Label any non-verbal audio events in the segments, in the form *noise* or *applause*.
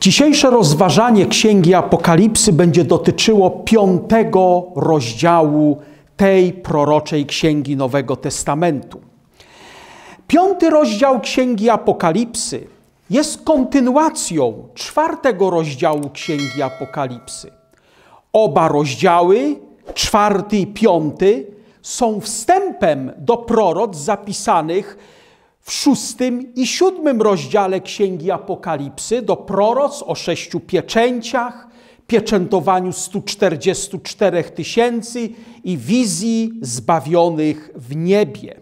Dzisiejsze rozważanie Księgi Apokalipsy będzie dotyczyło piątego rozdziału tej proroczej Księgi Nowego Testamentu. Piąty rozdział Księgi Apokalipsy jest kontynuacją czwartego rozdziału Księgi Apokalipsy. Oba rozdziały, czwarty i piąty, są wstępem do proroc zapisanych w szóstym i siódmym rozdziale Księgi Apokalipsy do proroc o sześciu pieczęciach, pieczętowaniu 144 tysięcy i wizji zbawionych w niebie.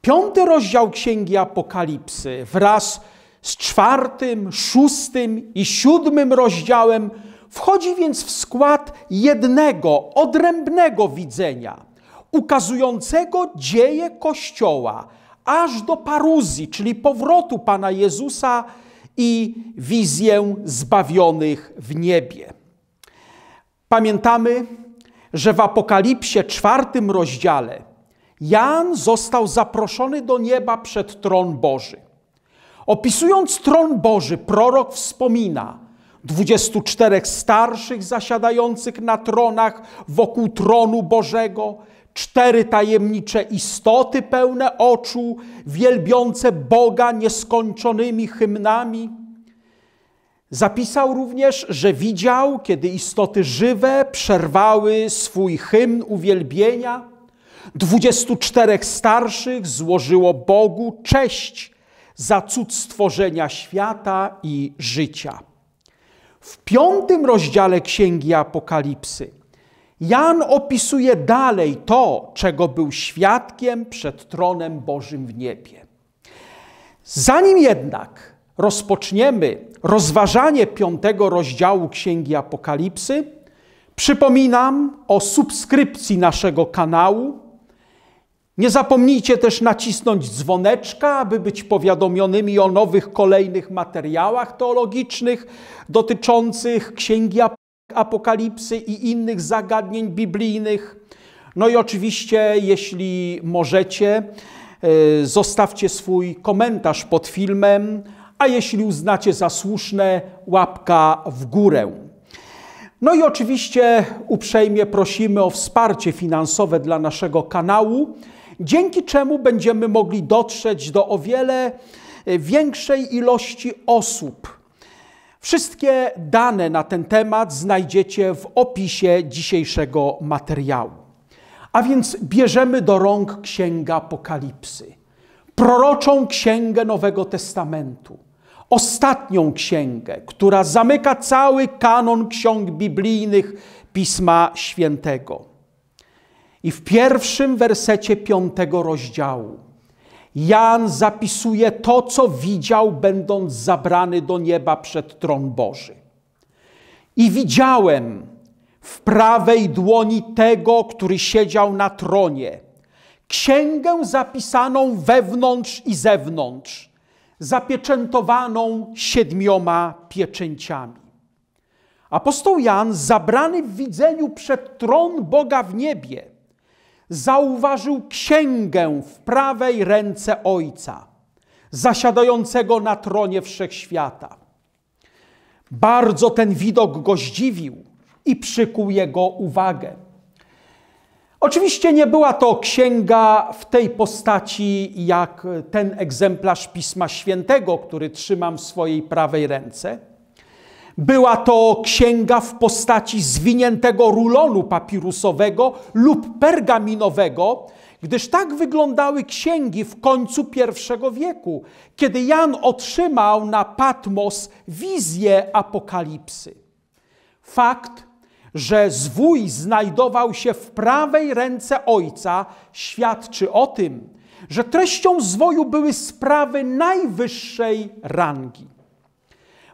Piąty rozdział Księgi Apokalipsy wraz z czwartym, szóstym i siódmym rozdziałem wchodzi więc w skład jednego, odrębnego widzenia, ukazującego dzieje Kościoła – aż do paruzji, czyli powrotu Pana Jezusa i wizję zbawionych w niebie. Pamiętamy, że w Apokalipsie czwartym rozdziale Jan został zaproszony do nieba przed tron Boży. Opisując tron Boży, prorok wspomina dwudziestu czterech starszych zasiadających na tronach wokół tronu Bożego – cztery tajemnicze istoty pełne oczu, wielbiące Boga nieskończonymi hymnami. Zapisał również, że widział, kiedy istoty żywe przerwały swój hymn uwielbienia. Dwudziestu czterech starszych złożyło Bogu cześć za cud stworzenia świata i życia. W piątym rozdziale Księgi Apokalipsy Jan opisuje dalej to, czego był świadkiem przed tronem Bożym w niebie. Zanim jednak rozpoczniemy rozważanie piątego rozdziału Księgi Apokalipsy, przypominam o subskrypcji naszego kanału. Nie zapomnijcie też nacisnąć dzwoneczka, aby być powiadomionymi o nowych kolejnych materiałach teologicznych dotyczących Księgi Apokalipsy apokalipsy i innych zagadnień biblijnych. No i oczywiście, jeśli możecie, e, zostawcie swój komentarz pod filmem, a jeśli uznacie za słuszne, łapka w górę. No i oczywiście uprzejmie prosimy o wsparcie finansowe dla naszego kanału, dzięki czemu będziemy mogli dotrzeć do o wiele e, większej ilości osób Wszystkie dane na ten temat znajdziecie w opisie dzisiejszego materiału. A więc bierzemy do rąk Księgę Apokalipsy, proroczą księgę Nowego Testamentu, ostatnią księgę, która zamyka cały kanon ksiąg biblijnych Pisma Świętego. I w pierwszym wersecie piątego rozdziału Jan zapisuje to, co widział, będąc zabrany do nieba przed tron Boży. I widziałem w prawej dłoni tego, który siedział na tronie, księgę zapisaną wewnątrz i zewnątrz, zapieczętowaną siedmioma pieczęciami. Apostoł Jan, zabrany w widzeniu przed tron Boga w niebie, zauważył księgę w prawej ręce Ojca, zasiadającego na tronie wszechświata. Bardzo ten widok go zdziwił i przykuł jego uwagę. Oczywiście nie była to księga w tej postaci, jak ten egzemplarz Pisma Świętego, który trzymam w swojej prawej ręce była to księga w postaci zwiniętego rulonu papirusowego lub pergaminowego, gdyż tak wyglądały księgi w końcu I wieku, kiedy Jan otrzymał na Patmos wizję apokalipsy. Fakt, że zwój znajdował się w prawej ręce ojca, świadczy o tym, że treścią zwoju były sprawy najwyższej rangi.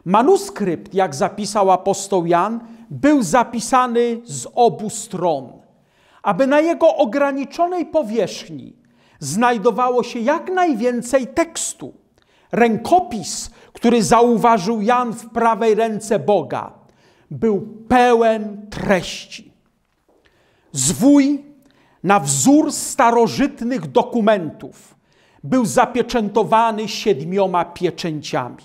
Manuskrypt, jak zapisał apostoł Jan, był zapisany z obu stron, aby na jego ograniczonej powierzchni znajdowało się jak najwięcej tekstu. Rękopis, który zauważył Jan w prawej ręce Boga, był pełen treści. Zwój na wzór starożytnych dokumentów był zapieczętowany siedmioma pieczęciami.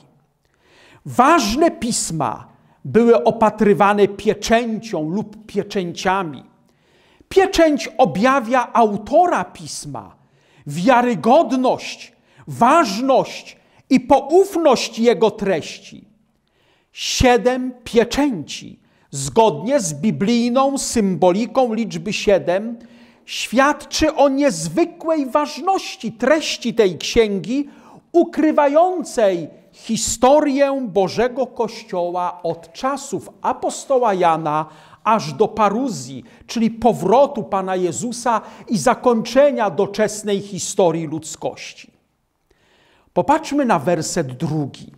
Ważne pisma były opatrywane pieczęcią lub pieczęciami. Pieczęć objawia autora pisma, wiarygodność, ważność i poufność jego treści. Siedem pieczęci, zgodnie z biblijną symboliką liczby siedem, świadczy o niezwykłej ważności treści tej księgi, ukrywającej historię Bożego Kościoła od czasów apostoła Jana aż do paruzji, czyli powrotu Pana Jezusa i zakończenia doczesnej historii ludzkości. Popatrzmy na werset drugi.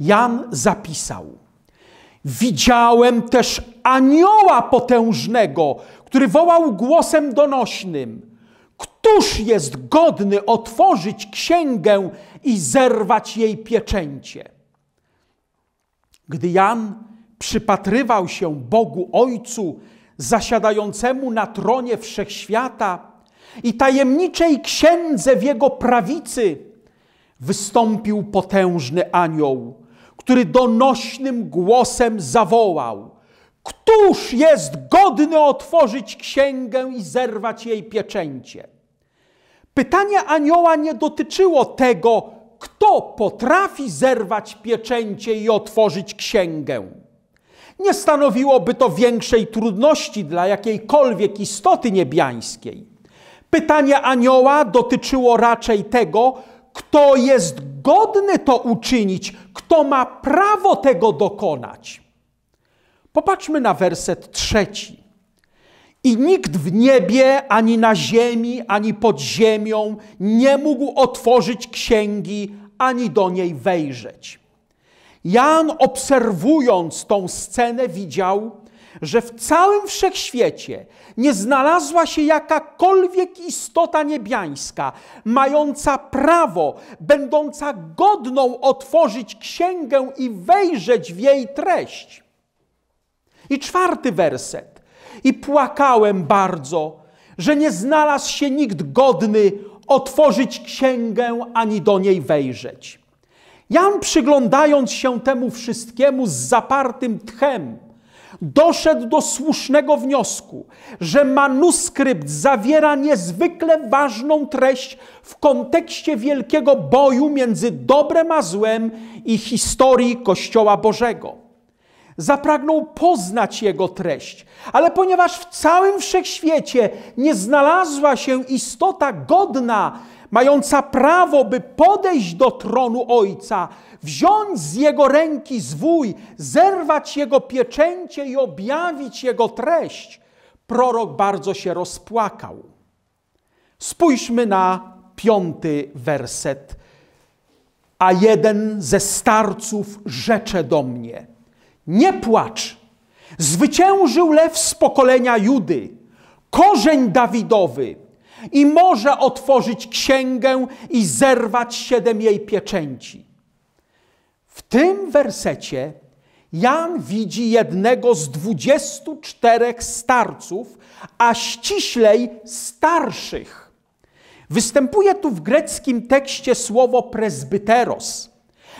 Jan zapisał: Widziałem też anioła potężnego, który wołał głosem donośnym: Któż jest godny otworzyć księgę i zerwać jej pieczęcie. Gdy Jan przypatrywał się Bogu Ojcu zasiadającemu na tronie wszechświata i tajemniczej księdze w jego prawicy, wystąpił potężny anioł, który donośnym głosem zawołał: Któż jest godny otworzyć księgę i zerwać jej pieczęcie? Pytanie anioła nie dotyczyło tego, kto potrafi zerwać pieczęcie i otworzyć księgę. Nie stanowiłoby to większej trudności dla jakiejkolwiek istoty niebiańskiej. Pytanie anioła dotyczyło raczej tego, kto jest godny to uczynić, kto ma prawo tego dokonać. Popatrzmy na werset trzeci. I nikt w niebie, ani na ziemi, ani pod ziemią nie mógł otworzyć księgi, ani do niej wejrzeć. Jan, obserwując tą scenę, widział, że w całym wszechświecie nie znalazła się jakakolwiek istota niebiańska, mająca prawo, będąca godną otworzyć księgę i wejrzeć w jej treść. I czwarty werset i płakałem bardzo, że nie znalazł się nikt godny otworzyć księgę ani do niej wejrzeć. Jan, przyglądając się temu wszystkiemu z zapartym tchem, doszedł do słusznego wniosku, że manuskrypt zawiera niezwykle ważną treść w kontekście wielkiego boju między dobrem a złem i historii Kościoła Bożego. Zapragnął poznać jego treść, ale ponieważ w całym wszechświecie nie znalazła się istota godna, mająca prawo, by podejść do tronu Ojca, wziąć z jego ręki zwój, zerwać jego pieczęcie i objawić jego treść, prorok bardzo się rozpłakał. Spójrzmy na piąty werset. A jeden ze starców rzecze do mnie – nie płacz. Zwyciężył lew z pokolenia Judy, korzeń Dawidowy, i może otworzyć księgę i zerwać siedem jej pieczęci. W tym wersecie Jan widzi jednego z dwudziestu czterech starców, a ściślej starszych. Występuje tu w greckim tekście słowo presbyteros.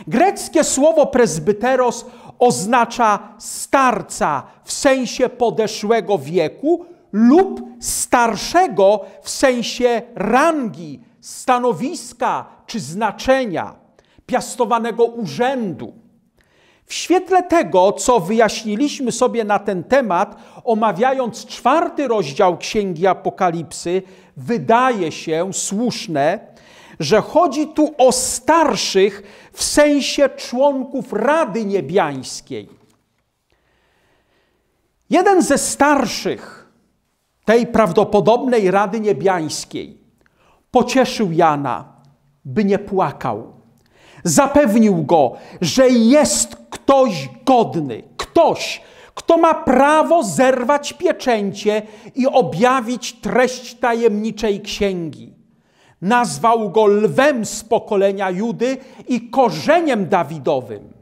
Greckie słowo presbyteros oznacza starca w sensie podeszłego wieku lub starszego w sensie rangi, stanowiska czy znaczenia, piastowanego urzędu. W świetle tego, co wyjaśniliśmy sobie na ten temat, omawiając czwarty rozdział Księgi Apokalipsy, wydaje się słuszne, że chodzi tu o starszych w sensie członków Rady Niebiańskiej. Jeden ze starszych tej prawdopodobnej Rady Niebiańskiej pocieszył Jana, by nie płakał. Zapewnił go, że jest ktoś godny, ktoś, kto ma prawo zerwać pieczęcie i objawić treść tajemniczej księgi. Nazwał go lwem z pokolenia Judy i korzeniem Dawidowym.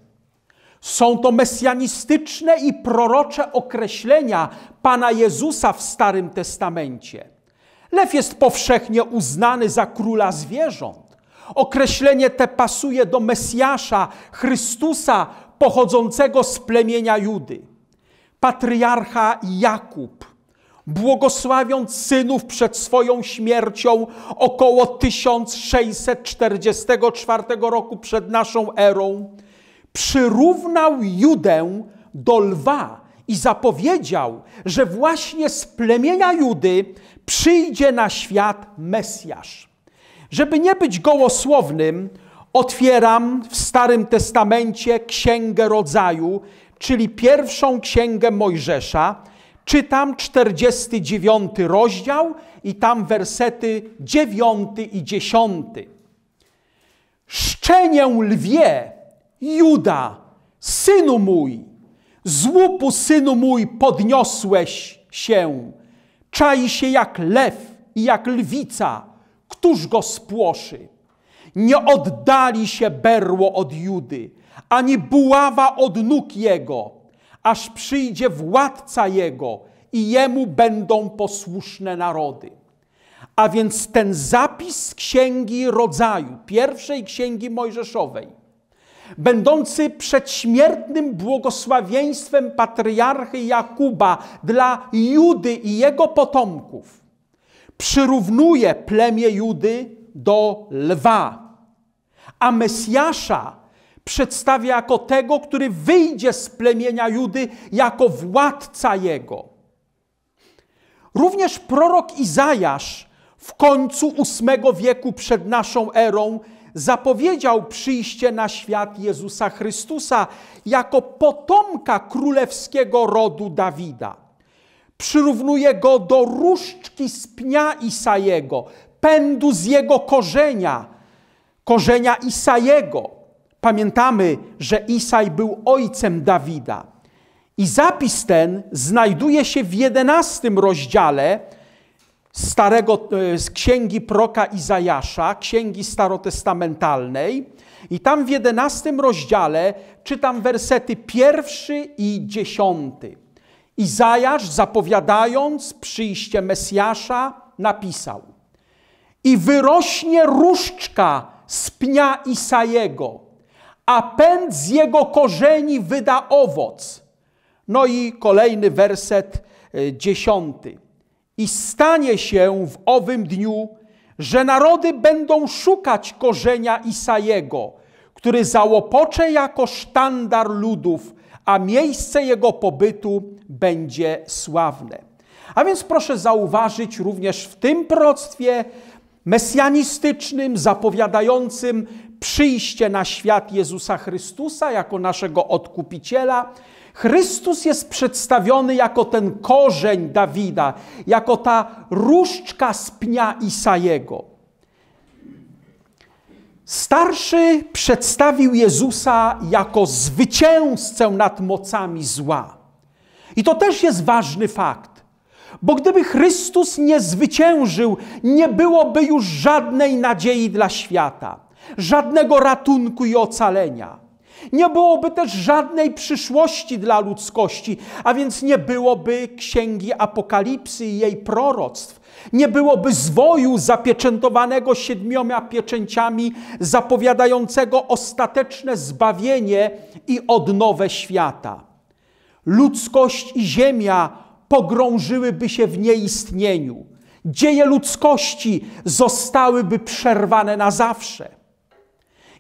Są to mesjanistyczne i prorocze określenia Pana Jezusa w Starym Testamencie. Lew jest powszechnie uznany za króla zwierząt. Określenie te pasuje do Mesjasza, Chrystusa pochodzącego z plemienia Judy. Patriarcha Jakub błogosławiąc synów przed swoją śmiercią około 1644 roku przed naszą erą, przyrównał Judę do lwa i zapowiedział, że właśnie z plemienia Judy przyjdzie na świat Mesjasz. Żeby nie być gołosłownym, otwieram w Starym Testamencie Księgę Rodzaju, czyli pierwszą księgę Mojżesza, Czytam 49 rozdział i tam wersety 9 i 10. Szczenię lwie, Juda, synu mój, z łupu synu mój podniosłeś się. Czai się jak lew i jak lwica, któż go spłoszy? Nie oddali się berło od Judy, ani buława od nóg jego aż przyjdzie władca jego i jemu będą posłuszne narody. A więc ten zapis księgi rodzaju, pierwszej księgi mojżeszowej, będący przedśmiertnym błogosławieństwem patriarchy Jakuba dla Judy i jego potomków, przyrównuje plemię Judy do lwa, a Mesjasza przedstawia jako tego, który wyjdzie z plemienia Judy, jako władca jego. Również prorok Izajasz w końcu VIII wieku przed naszą erą zapowiedział przyjście na świat Jezusa Chrystusa jako potomka królewskiego rodu Dawida. Przyrównuje go do różdżki z pnia Isajego, pędu z jego korzenia, korzenia Isajego. Pamiętamy, że Isaj był ojcem Dawida. I zapis ten znajduje się w jedenastym rozdziale starego, e, z księgi proka Izajasza, księgi starotestamentalnej. I tam w jedenastym rozdziale czytam wersety pierwszy i dziesiąty. Izajasz zapowiadając przyjście Mesjasza napisał i wyrośnie różdżka z pnia Isajego a pęd z jego korzeni wyda owoc. No i kolejny werset e, dziesiąty. I stanie się w owym dniu, że narody będą szukać korzenia Isajego, który załopocze jako sztandar ludów, a miejsce jego pobytu będzie sławne. A więc proszę zauważyć również w tym proctwie mesjanistycznym, zapowiadającym przyjście na świat Jezusa Chrystusa jako naszego odkupiciela, Chrystus jest przedstawiony jako ten korzeń Dawida, jako ta różdżka z pnia Isajego. Starszy przedstawił Jezusa jako zwycięzcę nad mocami zła. I to też jest ważny fakt. Bo gdyby Chrystus nie zwyciężył, nie byłoby już żadnej nadziei dla świata żadnego ratunku i ocalenia. Nie byłoby też żadnej przyszłości dla ludzkości, a więc nie byłoby księgi Apokalipsy i jej proroctw. Nie byłoby zwoju zapieczętowanego siedmioma pieczęciami, zapowiadającego ostateczne zbawienie i odnowę świata. Ludzkość i ziemia pogrążyłyby się w nieistnieniu. Dzieje ludzkości zostałyby przerwane na zawsze.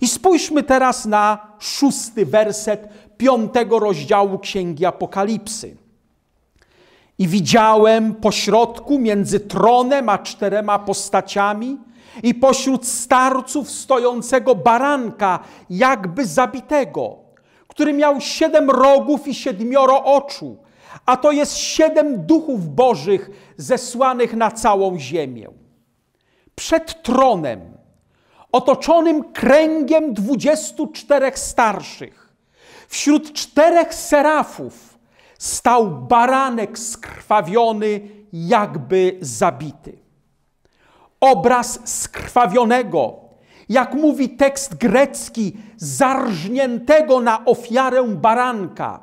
I spójrzmy teraz na szósty werset piątego rozdziału Księgi Apokalipsy. I widziałem pośrodku między tronem a czterema postaciami i pośród starców stojącego baranka, jakby zabitego, który miał siedem rogów i siedmioro oczu, a to jest siedem duchów bożych zesłanych na całą ziemię. Przed tronem otoczonym kręgiem 24 starszych. Wśród czterech serafów stał baranek skrwawiony, jakby zabity. Obraz skrwawionego, jak mówi tekst grecki, zarżniętego na ofiarę baranka,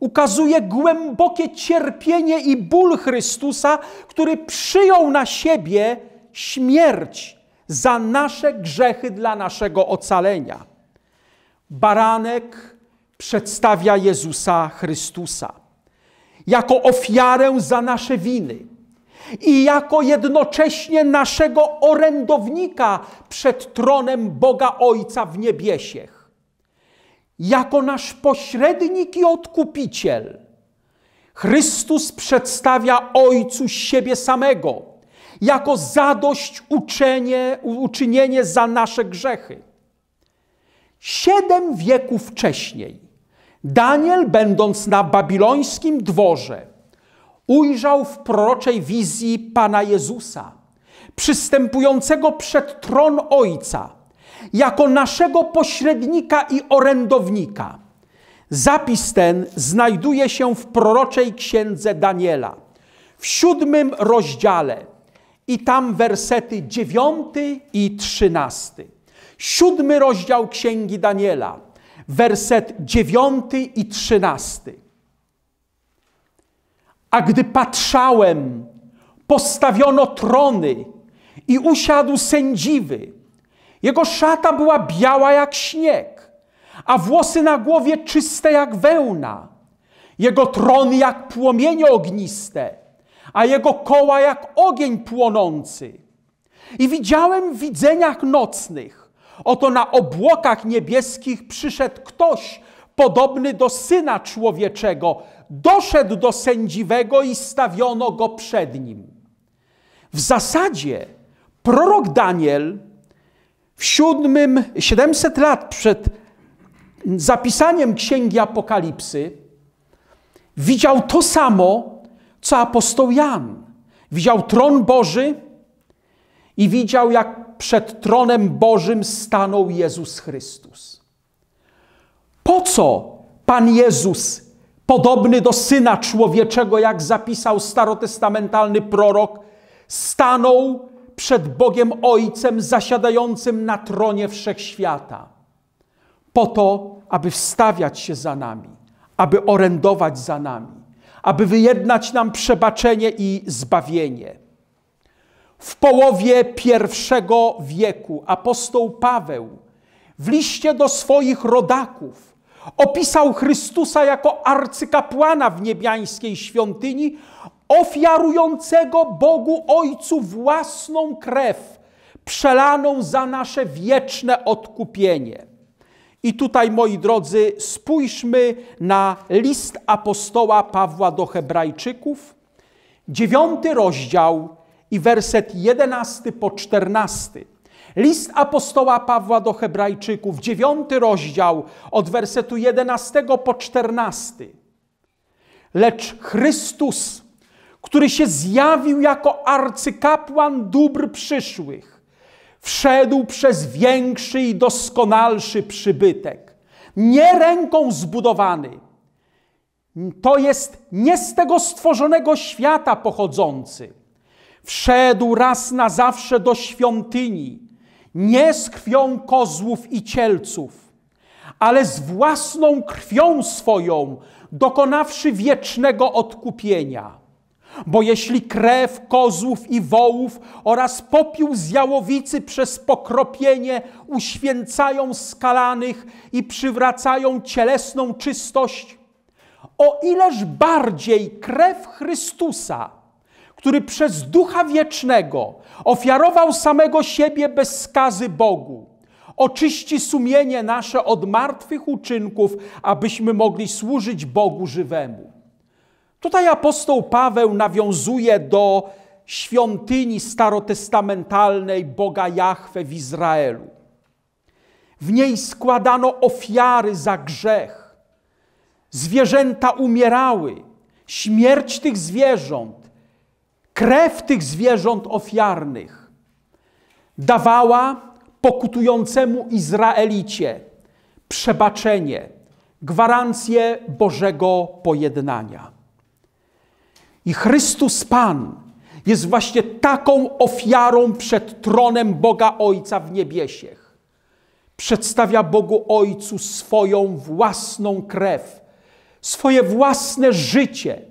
ukazuje głębokie cierpienie i ból Chrystusa, który przyjął na siebie śmierć za nasze grzechy dla naszego ocalenia. Baranek przedstawia Jezusa Chrystusa jako ofiarę za nasze winy i jako jednocześnie naszego orędownika przed tronem Boga Ojca w niebiesiech, jako nasz pośrednik i odkupiciel. Chrystus przedstawia Ojcu siebie samego jako zadość uczenie, uczynienie za nasze grzechy. Siedem wieków wcześniej Daniel, będąc na babilońskim dworze, ujrzał w proroczej wizji Pana Jezusa, przystępującego przed tron Ojca, jako naszego pośrednika i orędownika. Zapis ten znajduje się w proroczej księdze Daniela, w siódmym rozdziale – i tam wersety 9 i 13. Siódmy rozdział Księgi Daniela, werset 9 i 13. A gdy patrzałem, postawiono trony i usiadł sędziwy. Jego szata była biała jak śnieg, a włosy na głowie czyste jak wełna. Jego tron jak płomienie ogniste a jego koła jak ogień płonący. I widziałem w widzeniach nocnych, oto na obłokach niebieskich przyszedł ktoś podobny do Syna Człowieczego, doszedł do sędziwego i stawiono go przed nim. W zasadzie prorok Daniel w siódmym, 700 lat przed zapisaniem Księgi Apokalipsy widział to samo, co apostoł Jan. Widział tron Boży i widział, jak przed tronem Bożym stanął Jezus Chrystus. Po co Pan Jezus, podobny do Syna Człowieczego, jak zapisał starotestamentalny prorok, stanął przed Bogiem Ojcem zasiadającym na tronie wszechświata? Po to, aby wstawiać się za nami, aby orędować za nami aby wyjednać nam przebaczenie i zbawienie. W połowie pierwszego wieku apostoł Paweł w liście do swoich rodaków opisał Chrystusa jako arcykapłana w niebiańskiej świątyni, ofiarującego Bogu Ojcu własną krew, przelaną za nasze wieczne odkupienie. I tutaj, moi drodzy, spójrzmy na list apostoła Pawła do Hebrajczyków, dziewiąty rozdział i werset jedenasty po czternasty. List apostoła Pawła do Hebrajczyków, dziewiąty rozdział od wersetu jedenastego po czternasty. Lecz Chrystus, który się zjawił jako arcykapłan dóbr przyszłych, wszedł przez większy i doskonalszy przybytek, nie ręką zbudowany. To jest nie z tego stworzonego świata pochodzący. Wszedł raz na zawsze do świątyni, nie z krwią kozłów i cielców, ale z własną krwią swoją, dokonawszy wiecznego odkupienia. Bo jeśli krew kozłów i wołów oraz popiół z jałowicy przez pokropienie uświęcają skalanych i przywracają cielesną czystość, o ileż bardziej krew Chrystusa, który przez Ducha Wiecznego ofiarował samego siebie bez skazy Bogu, oczyści sumienie nasze od martwych uczynków, abyśmy mogli służyć Bogu żywemu. Tutaj apostoł Paweł nawiązuje do świątyni starotestamentalnej Boga Jahwe w Izraelu. W niej składano ofiary za grzech. Zwierzęta umierały. Śmierć tych zwierząt, krew tych zwierząt ofiarnych dawała pokutującemu Izraelicie przebaczenie, gwarancję Bożego pojednania. I Chrystus Pan jest właśnie taką ofiarą przed tronem Boga Ojca w niebiesiech. Przedstawia Bogu Ojcu swoją własną krew, swoje własne życie.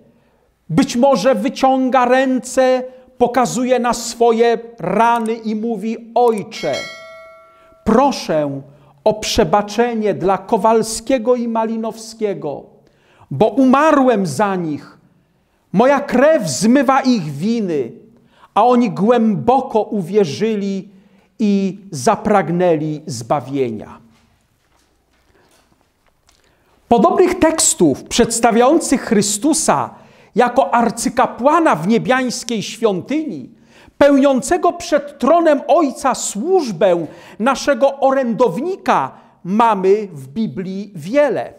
Być może wyciąga ręce, pokazuje na swoje rany i mówi: Ojcze, proszę o przebaczenie dla Kowalskiego i Malinowskiego, bo umarłem za nich Moja krew zmywa ich winy, a oni głęboko uwierzyli i zapragnęli zbawienia. Podobnych tekstów przedstawiających Chrystusa jako arcykapłana w niebiańskiej świątyni, pełniącego przed tronem Ojca służbę naszego orędownika, mamy w Biblii wiele.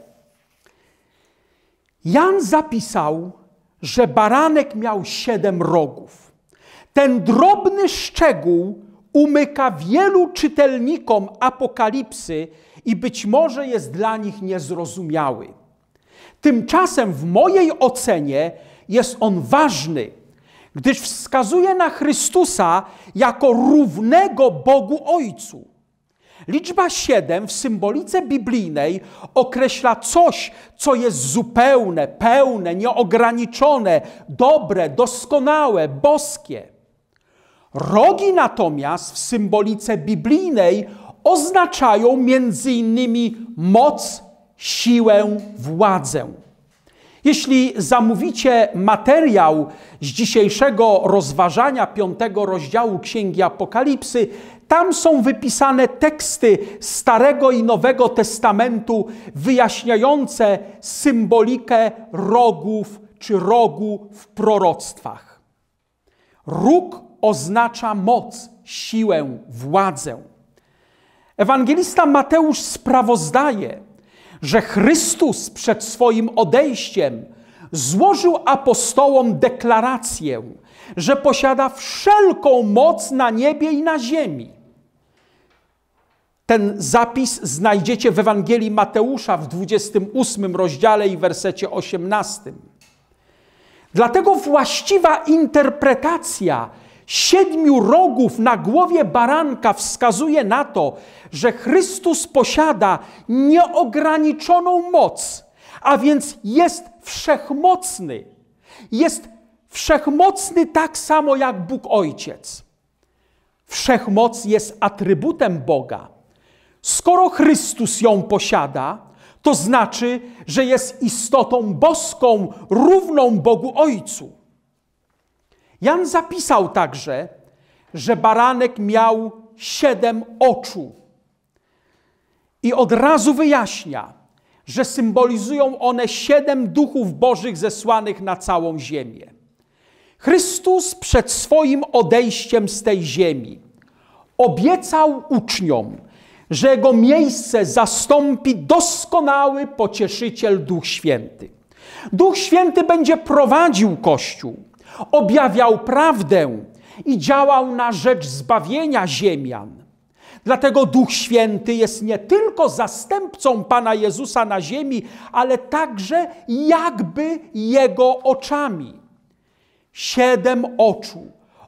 Jan zapisał, że baranek miał siedem rogów. Ten drobny szczegół umyka wielu czytelnikom Apokalipsy i być może jest dla nich niezrozumiały. Tymczasem w mojej ocenie jest on ważny, gdyż wskazuje na Chrystusa jako równego Bogu Ojcu. Liczba 7 w symbolice biblijnej określa coś, co jest zupełne, pełne, nieograniczone, dobre, doskonałe, boskie. Rogi natomiast w symbolice biblijnej oznaczają między innymi moc, siłę, władzę. Jeśli zamówicie materiał z dzisiejszego rozważania piątego rozdziału Księgi Apokalipsy, tam są wypisane teksty Starego i Nowego Testamentu wyjaśniające symbolikę rogów czy rogu w proroctwach. Róg oznacza moc, siłę, władzę. Ewangelista Mateusz sprawozdaje, że Chrystus przed swoim odejściem złożył apostołom deklarację, że posiada wszelką moc na niebie i na ziemi. Ten zapis znajdziecie w Ewangelii Mateusza w 28 rozdziale i wersecie 18. Dlatego właściwa interpretacja siedmiu rogów na głowie baranka wskazuje na to, że Chrystus posiada nieograniczoną moc, a więc jest wszechmocny. Jest wszechmocny tak samo jak Bóg Ojciec. Wszechmoc jest atrybutem Boga Skoro Chrystus ją posiada, to znaczy, że jest istotą boską, równą Bogu Ojcu. Jan zapisał także, że baranek miał siedem oczu. I od razu wyjaśnia, że symbolizują one siedem duchów bożych zesłanych na całą ziemię. Chrystus przed swoim odejściem z tej ziemi obiecał uczniom, że jego miejsce zastąpi doskonały pocieszyciel Duch Święty. Duch Święty będzie prowadził Kościół, objawiał prawdę i działał na rzecz zbawienia ziemian. Dlatego Duch Święty jest nie tylko zastępcą Pana Jezusa na ziemi, ale także jakby Jego oczami. Siedem oczu,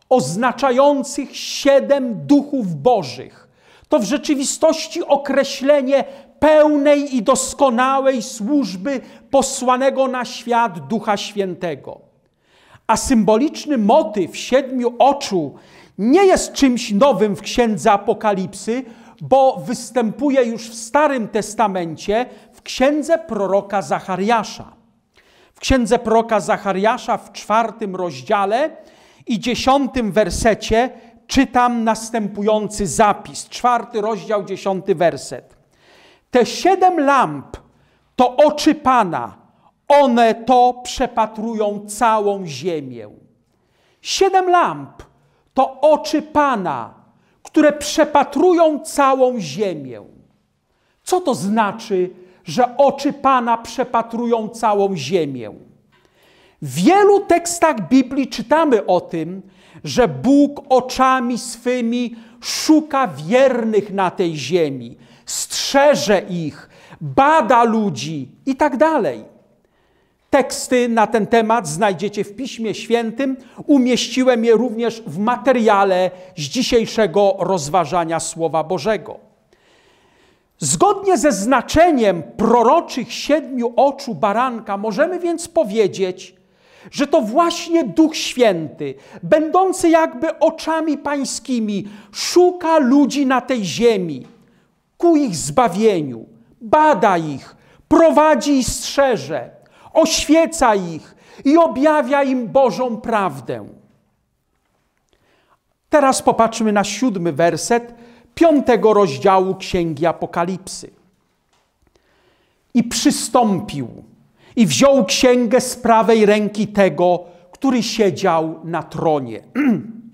oznaczających siedem duchów bożych, to w rzeczywistości określenie pełnej i doskonałej służby posłanego na świat Ducha Świętego. A symboliczny motyw siedmiu oczu nie jest czymś nowym w Księdze Apokalipsy, bo występuje już w Starym Testamencie w Księdze proroka Zachariasza. W Księdze proroka Zachariasza w czwartym rozdziale i dziesiątym wersecie czytam następujący zapis, czwarty rozdział, dziesiąty werset. Te siedem lamp to oczy Pana, one to przepatrują całą ziemię. Siedem lamp to oczy Pana, które przepatrują całą ziemię. Co to znaczy, że oczy Pana przepatrują całą ziemię? W wielu tekstach Biblii czytamy o tym, że Bóg oczami swymi szuka wiernych na tej ziemi, strzeże ich, bada ludzi i tak dalej. Teksty na ten temat znajdziecie w Piśmie Świętym. Umieściłem je również w materiale z dzisiejszego rozważania Słowa Bożego. Zgodnie ze znaczeniem proroczych siedmiu oczu baranka możemy więc powiedzieć, że to właśnie Duch Święty, będący jakby oczami pańskimi, szuka ludzi na tej ziemi ku ich zbawieniu, bada ich, prowadzi i strzeże, oświeca ich i objawia im Bożą prawdę. Teraz popatrzmy na siódmy werset piątego rozdziału Księgi Apokalipsy. I przystąpił i wziął księgę z prawej ręki tego, który siedział na tronie.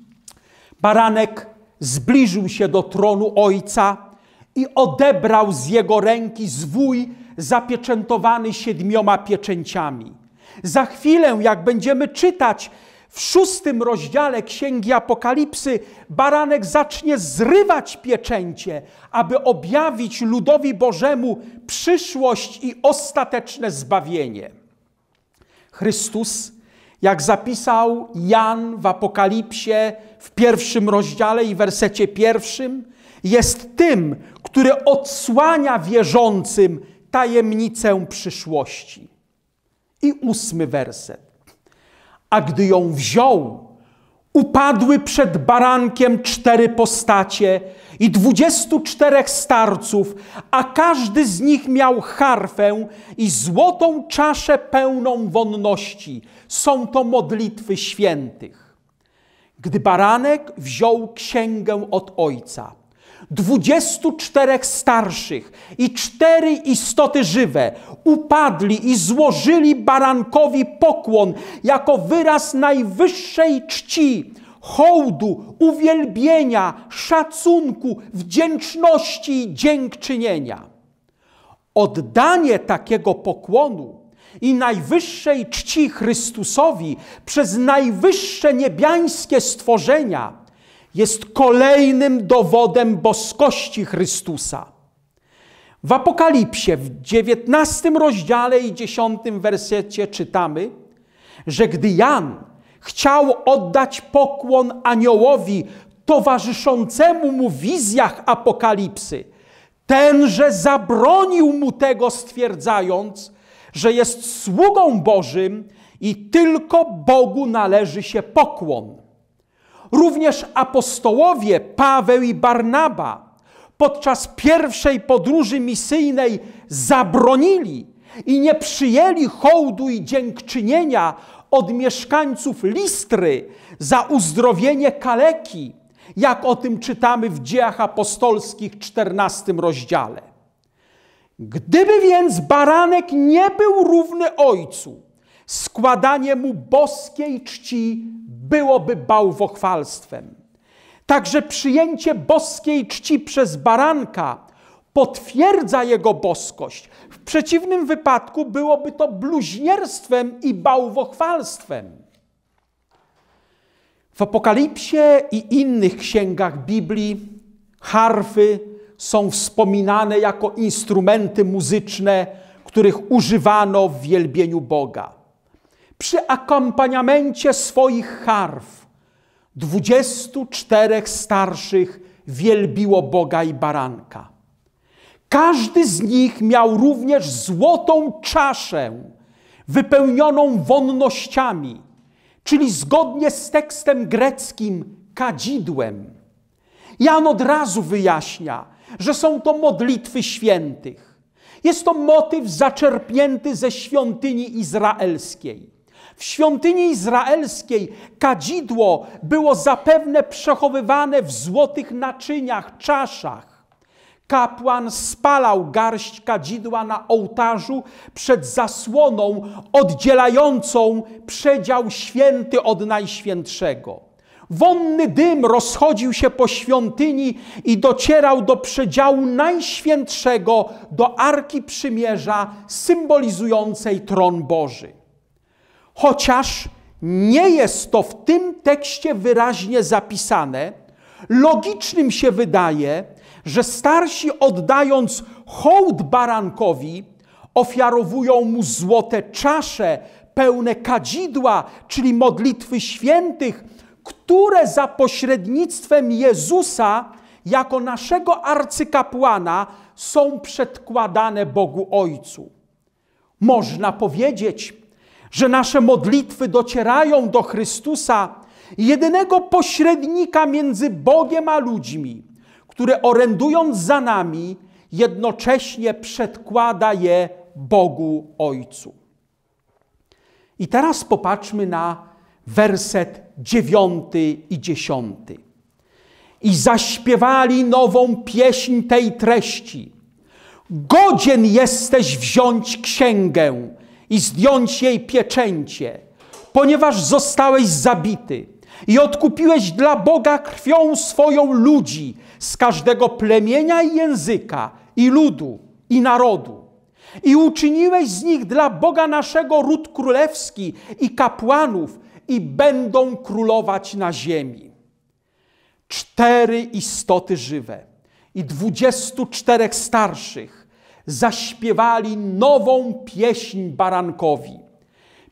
*clears throat* Baranek zbliżył się do tronu ojca i odebrał z jego ręki zwój zapieczętowany siedmioma pieczęciami. Za chwilę, jak będziemy czytać, w szóstym rozdziale Księgi Apokalipsy baranek zacznie zrywać pieczęcie, aby objawić ludowi Bożemu przyszłość i ostateczne zbawienie. Chrystus, jak zapisał Jan w Apokalipsie w pierwszym rozdziale i wersecie pierwszym, jest tym, który odsłania wierzącym tajemnicę przyszłości. I ósmy werset. A gdy ją wziął, upadły przed barankiem cztery postacie i dwudziestu czterech starców, a każdy z nich miał harfę i złotą czaszę pełną wonności. Są to modlitwy świętych. Gdy baranek wziął księgę od ojca – 24 starszych i cztery istoty żywe upadli i złożyli barankowi pokłon jako wyraz najwyższej czci, hołdu, uwielbienia, szacunku, wdzięczności i dziękczynienia. Oddanie takiego pokłonu i najwyższej czci Chrystusowi przez najwyższe niebiańskie stworzenia – jest kolejnym dowodem boskości Chrystusa. W Apokalipsie w 19 rozdziale i 10 wersecie czytamy, że gdy Jan chciał oddać pokłon aniołowi towarzyszącemu mu w wizjach Apokalipsy, tenże zabronił mu tego, stwierdzając, że jest sługą Bożym i tylko Bogu należy się pokłon. Również apostołowie Paweł i Barnaba podczas pierwszej podróży misyjnej zabronili i nie przyjęli hołdu i dziękczynienia od mieszkańców Listry za uzdrowienie kaleki, jak o tym czytamy w Dziejach Apostolskich 14 rozdziale. Gdyby więc baranek nie był równy ojcu, składanie mu boskiej czci byłoby bałwochwalstwem. Także przyjęcie boskiej czci przez baranka potwierdza jego boskość. W przeciwnym wypadku byłoby to bluźnierstwem i bałwochwalstwem. W Apokalipsie i innych księgach Biblii harfy są wspominane jako instrumenty muzyczne, których używano w wielbieniu Boga przy akompaniamencie swoich harf. Dwudziestu czterech starszych wielbiło Boga i baranka. Każdy z nich miał również złotą czaszę wypełnioną wonnościami, czyli zgodnie z tekstem greckim kadzidłem. Jan od razu wyjaśnia, że są to modlitwy świętych. Jest to motyw zaczerpnięty ze świątyni izraelskiej. W świątyni izraelskiej kadzidło było zapewne przechowywane w złotych naczyniach, czaszach. Kapłan spalał garść kadzidła na ołtarzu przed zasłoną oddzielającą przedział święty od najświętszego. Wonny dym rozchodził się po świątyni i docierał do przedziału najświętszego, do arki przymierza symbolizującej tron Boży. Chociaż nie jest to w tym tekście wyraźnie zapisane, logicznym się wydaje, że starsi oddając hołd barankowi, ofiarowują mu złote czasze pełne kadzidła, czyli modlitwy świętych, które za pośrednictwem Jezusa jako naszego arcykapłana są przedkładane Bogu Ojcu. Można powiedzieć, że nasze modlitwy docierają do Chrystusa, jedynego pośrednika między Bogiem a ludźmi, który orędując za nami, jednocześnie przedkłada je Bogu Ojcu. I teraz popatrzmy na werset dziewiąty i dziesiąty. I zaśpiewali nową pieśń tej treści. Godzien jesteś wziąć księgę i zdjąć jej pieczęcie, ponieważ zostałeś zabity i odkupiłeś dla Boga krwią swoją ludzi z każdego plemienia i języka, i ludu, i narodu. I uczyniłeś z nich dla Boga naszego ród królewski i kapłanów, i będą królować na ziemi. Cztery istoty żywe i dwudziestu czterech starszych zaśpiewali nową pieśń barankowi.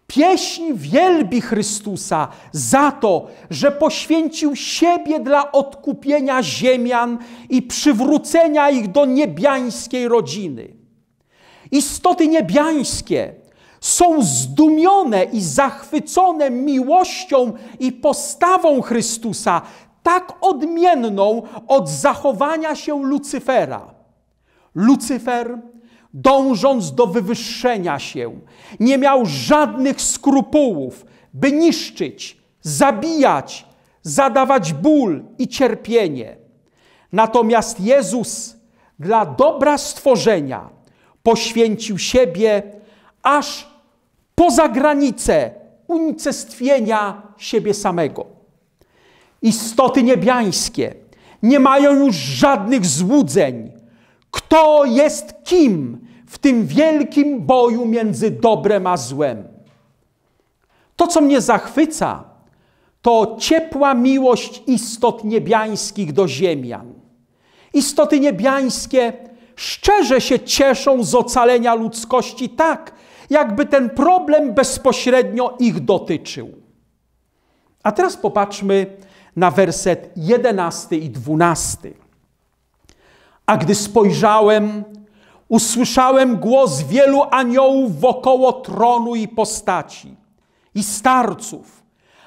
Pieśń wielbi Chrystusa za to, że poświęcił siebie dla odkupienia ziemian i przywrócenia ich do niebiańskiej rodziny. Istoty niebiańskie są zdumione i zachwycone miłością i postawą Chrystusa, tak odmienną od zachowania się Lucyfera. Lucyfer, dążąc do wywyższenia się, nie miał żadnych skrupułów, by niszczyć, zabijać, zadawać ból i cierpienie. Natomiast Jezus dla dobra stworzenia poświęcił siebie aż poza granicę unicestwienia siebie samego. Istoty niebiańskie nie mają już żadnych złudzeń, kto jest kim w tym wielkim boju między dobrem a złem? To, co mnie zachwyca, to ciepła miłość istot niebiańskich do ziemian. Istoty niebiańskie szczerze się cieszą z ocalenia ludzkości tak, jakby ten problem bezpośrednio ich dotyczył. A teraz popatrzmy na werset jedenasty i dwunasty. A gdy spojrzałem, usłyszałem głos wielu aniołów wokoło tronu i postaci, i starców,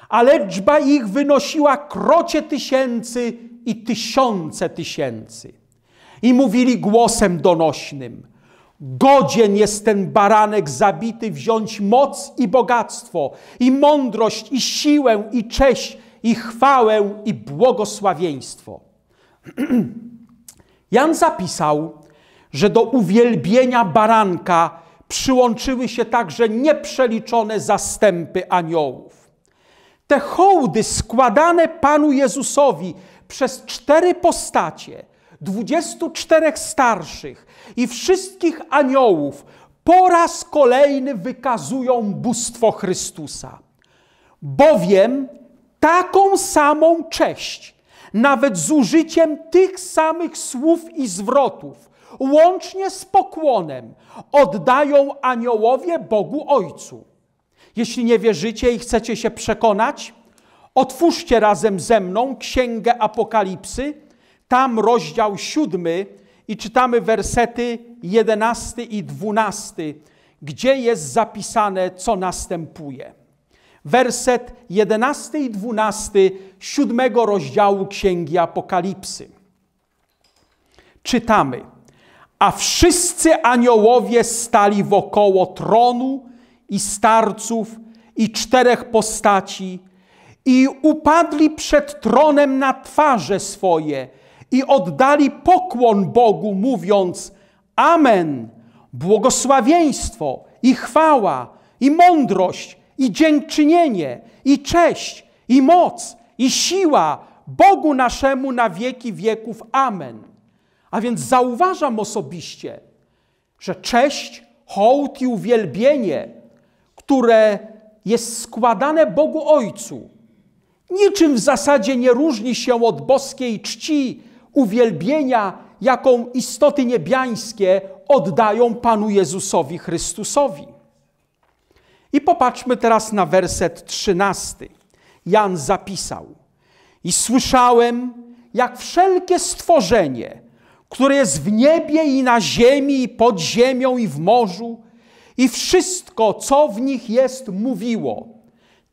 a liczba ich wynosiła krocie tysięcy i tysiące tysięcy. I mówili głosem donośnym – Godzien jest ten baranek zabity wziąć moc i bogactwo, i mądrość, i siłę, i cześć, i chwałę, i błogosławieństwo. *clears throat* Jan zapisał, że do uwielbienia baranka przyłączyły się także nieprzeliczone zastępy aniołów. Te hołdy składane Panu Jezusowi przez cztery postacie, dwudziestu czterech starszych i wszystkich aniołów po raz kolejny wykazują bóstwo Chrystusa. Bowiem taką samą cześć nawet z użyciem tych samych słów i zwrotów, łącznie z pokłonem, oddają aniołowie Bogu Ojcu. Jeśli nie wierzycie i chcecie się przekonać, otwórzcie razem ze mną Księgę Apokalipsy, tam rozdział siódmy i czytamy wersety jedenasty i dwunasty, gdzie jest zapisane, co następuje werset 11 i 12 siódmego rozdziału Księgi Apokalipsy. Czytamy: A wszyscy aniołowie stali wokoło tronu i starców i czterech postaci i upadli przed tronem na twarze swoje i oddali pokłon Bogu, mówiąc: Amen, błogosławieństwo i chwała i mądrość i dziękczynienie, i cześć, i moc, i siła Bogu naszemu na wieki wieków. Amen. A więc zauważam osobiście, że cześć, hołd i uwielbienie, które jest składane Bogu Ojcu, niczym w zasadzie nie różni się od boskiej czci, uwielbienia, jaką istoty niebiańskie oddają Panu Jezusowi Chrystusowi. I popatrzmy teraz na werset trzynasty. Jan zapisał: I słyszałem, jak wszelkie stworzenie, które jest w niebie i na ziemi, i pod ziemią, i w morzu, i wszystko, co w nich jest, mówiło.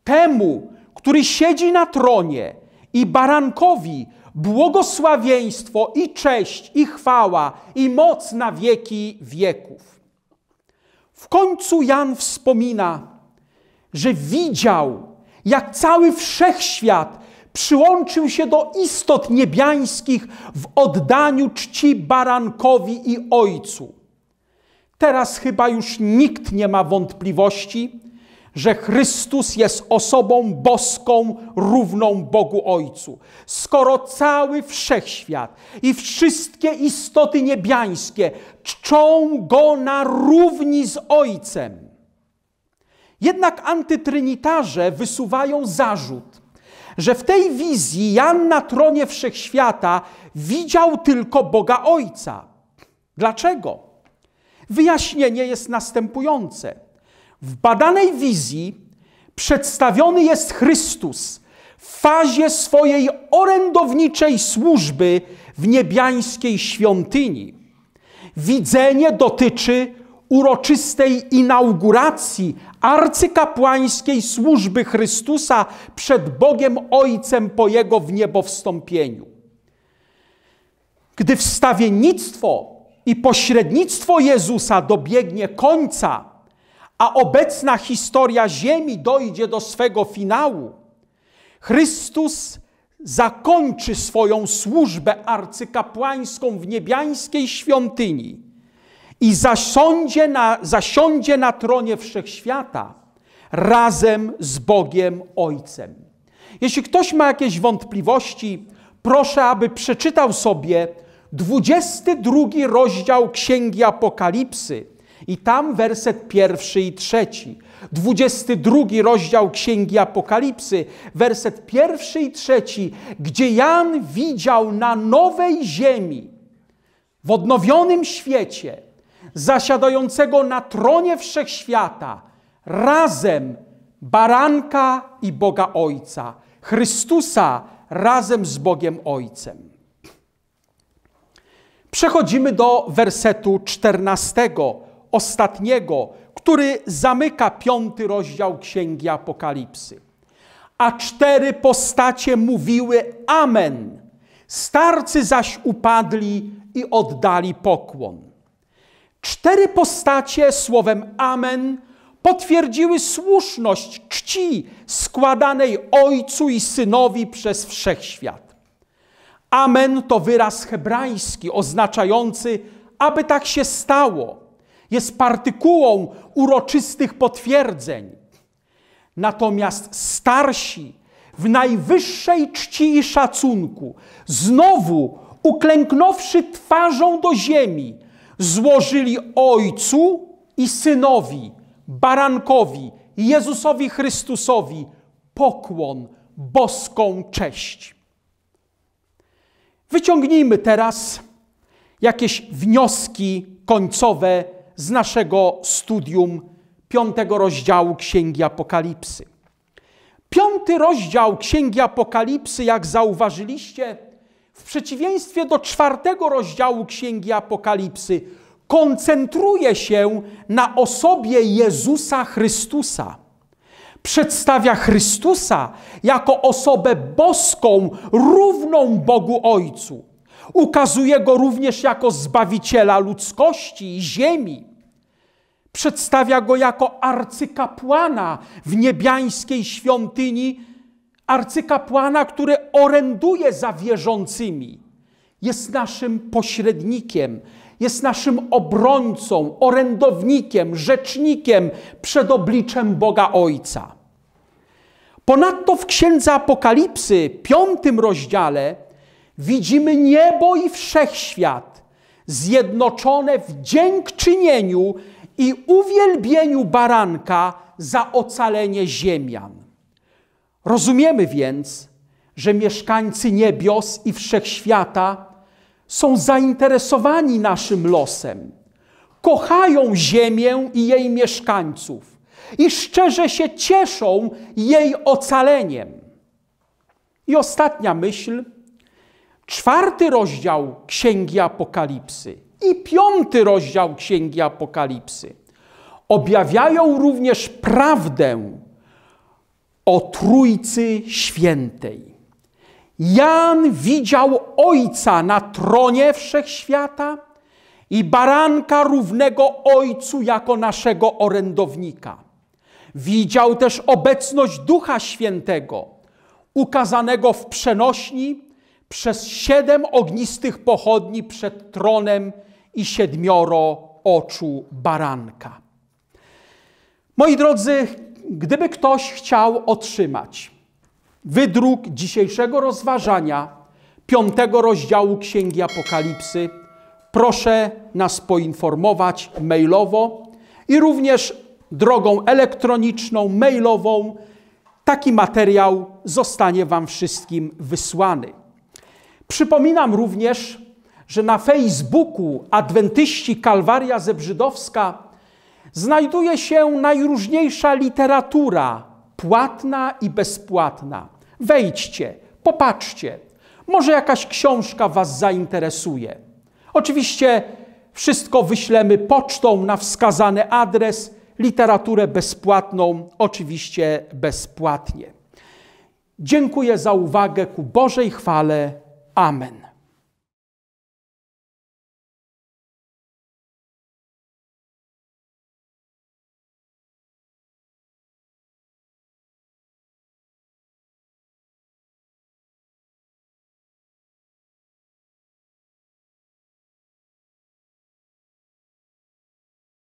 Temu, który siedzi na tronie, i barankowi, błogosławieństwo, i cześć, i chwała, i moc na wieki wieków. W końcu Jan wspomina, że widział, jak cały wszechświat przyłączył się do istot niebiańskich w oddaniu czci barankowi i ojcu. Teraz chyba już nikt nie ma wątpliwości, że Chrystus jest osobą boską, równą Bogu Ojcu. Skoro cały wszechświat i wszystkie istoty niebiańskie czczą go na równi z Ojcem. Jednak antytrynitarze wysuwają zarzut, że w tej wizji Jan na tronie wszechświata widział tylko Boga Ojca. Dlaczego? Wyjaśnienie jest następujące. W badanej wizji przedstawiony jest Chrystus w fazie swojej orędowniczej służby w niebiańskiej świątyni. Widzenie dotyczy uroczystej inauguracji arcykapłańskiej służby Chrystusa przed Bogiem Ojcem po Jego wniebowstąpieniu. Gdy wstawiennictwo i pośrednictwo Jezusa dobiegnie końca, a obecna historia Ziemi dojdzie do swego finału, Chrystus zakończy swoją służbę arcykapłańską w niebiańskiej świątyni i zasiądzie na, zasiądzie na tronie wszechświata razem z Bogiem Ojcem. Jeśli ktoś ma jakieś wątpliwości, proszę, aby przeczytał sobie 22 rozdział Księgi Apokalipsy i tam werset pierwszy i trzeci. 22 rozdział Księgi Apokalipsy, werset pierwszy i trzeci, gdzie Jan widział na nowej ziemi, w odnowionym świecie, zasiadającego na tronie wszechświata, razem baranka i Boga Ojca, Chrystusa razem z Bogiem Ojcem. Przechodzimy do wersetu 14, ostatniego, który zamyka piąty rozdział Księgi Apokalipsy. A cztery postacie mówiły Amen. Starcy zaś upadli i oddali pokłon. Cztery postacie słowem Amen potwierdziły słuszność czci składanej Ojcu i Synowi przez wszechświat. Amen to wyraz hebrajski oznaczający, aby tak się stało – jest partykułą uroczystych potwierdzeń. Natomiast starsi w najwyższej czci i szacunku, znowu uklęknąwszy twarzą do ziemi, złożyli Ojcu i Synowi, Barankowi, Jezusowi Chrystusowi pokłon, boską cześć. Wyciągnijmy teraz jakieś wnioski końcowe z naszego studium piątego rozdziału Księgi Apokalipsy. Piąty rozdział Księgi Apokalipsy, jak zauważyliście, w przeciwieństwie do czwartego rozdziału Księgi Apokalipsy, koncentruje się na osobie Jezusa Chrystusa. Przedstawia Chrystusa jako osobę boską, równą Bogu Ojcu. Ukazuje go również jako zbawiciela ludzkości i ziemi. Przedstawia go jako arcykapłana w niebiańskiej świątyni, arcykapłana, który oręduje za wierzącymi. Jest naszym pośrednikiem, jest naszym obrońcą, orędownikiem, rzecznikiem przed obliczem Boga Ojca. Ponadto w Księdze Apokalipsy, piątym rozdziale, widzimy niebo i wszechświat zjednoczone w dziękczynieniu i uwielbieniu baranka za ocalenie ziemian. Rozumiemy więc, że mieszkańcy niebios i wszechświata są zainteresowani naszym losem. Kochają ziemię i jej mieszkańców i szczerze się cieszą jej ocaleniem. I ostatnia myśl, czwarty rozdział Księgi Apokalipsy i piąty rozdział Księgi Apokalipsy objawiają również prawdę o Trójcy Świętej. Jan widział Ojca na tronie wszechświata i baranka równego Ojcu jako naszego orędownika. Widział też obecność Ducha Świętego, ukazanego w przenośni przez siedem ognistych pochodni przed tronem i siedmioro oczu baranka. Moi drodzy, gdyby ktoś chciał otrzymać wydruk dzisiejszego rozważania piątego rozdziału Księgi Apokalipsy, proszę nas poinformować mailowo i również drogą elektroniczną, mailową. Taki materiał zostanie Wam wszystkim wysłany. Przypominam również, że na Facebooku Adwentyści Kalwaria Zebrzydowska znajduje się najróżniejsza literatura, płatna i bezpłatna. Wejdźcie, popatrzcie, może jakaś książka Was zainteresuje. Oczywiście wszystko wyślemy pocztą na wskazany adres, literaturę bezpłatną, oczywiście bezpłatnie. Dziękuję za uwagę ku Bożej chwale. Amen.